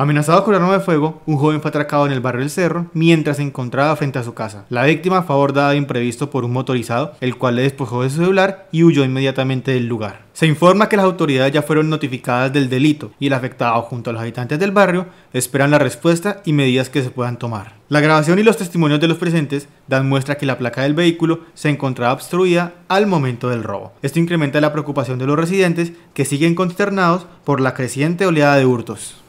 Amenazado con arma de fuego, un joven fue atracado en el barrio del cerro mientras se encontraba frente a su casa. La víctima fue abordada de imprevisto por un motorizado, el cual le despojó de su celular y huyó inmediatamente del lugar. Se informa que las autoridades ya fueron notificadas del delito y el afectado junto a los habitantes del barrio esperan la respuesta y medidas que se puedan tomar. La grabación y los testimonios de los presentes dan muestra que la placa del vehículo se encontraba obstruida al momento del robo. Esto incrementa la preocupación de los residentes que siguen consternados por la creciente oleada de hurtos.